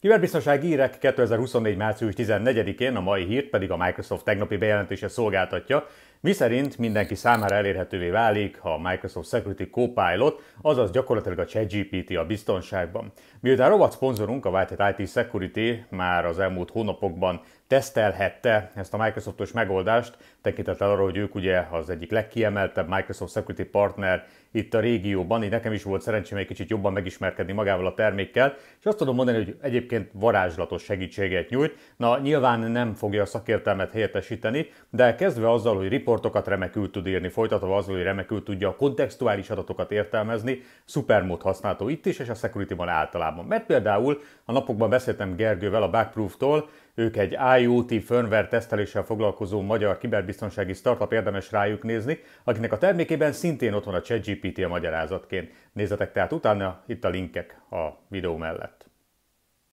Kiberbiztonsági hírek 2024. március 14-én, a mai hírt pedig a Microsoft tegnapi bejelentése szolgáltatja, mi szerint mindenki számára elérhetővé válik a Microsoft Security Copilot, azaz gyakorlatilag a ChatGPT a biztonságban. Miután rovat szponzorunk, a Whitehead IT Security már az elmúlt hónapokban tesztelhette ezt a Microsoftos megoldást, tekintettel arra, hogy ők ugye az egyik legkiemeltebb Microsoft Security partner itt a régióban, így nekem is volt szerencsém egy kicsit jobban megismerkedni magával a termékkel, és azt tudom mondani, hogy egyébként varázslatos segítséget nyújt. Na, nyilván nem fogja a szakértelmet helyettesíteni, de kezdve azzal, hogy riportokat remekül tud írni, folytatva azzal, hogy remekül tudja a kontextuális adatokat értelmezni, szupermód használható itt is, és a security-ban általában. Mert például a napokban beszéltem Gergővel a Backproof-tól, ők egy IoT firmware teszteléssel foglalkozó magyar kiberbiztonsági startup, érdemes rájuk nézni, akinek a termékében szintén ott van a ChatGPT a magyarázatként. Nézzetek tehát utána, itt a linkek a videó mellett.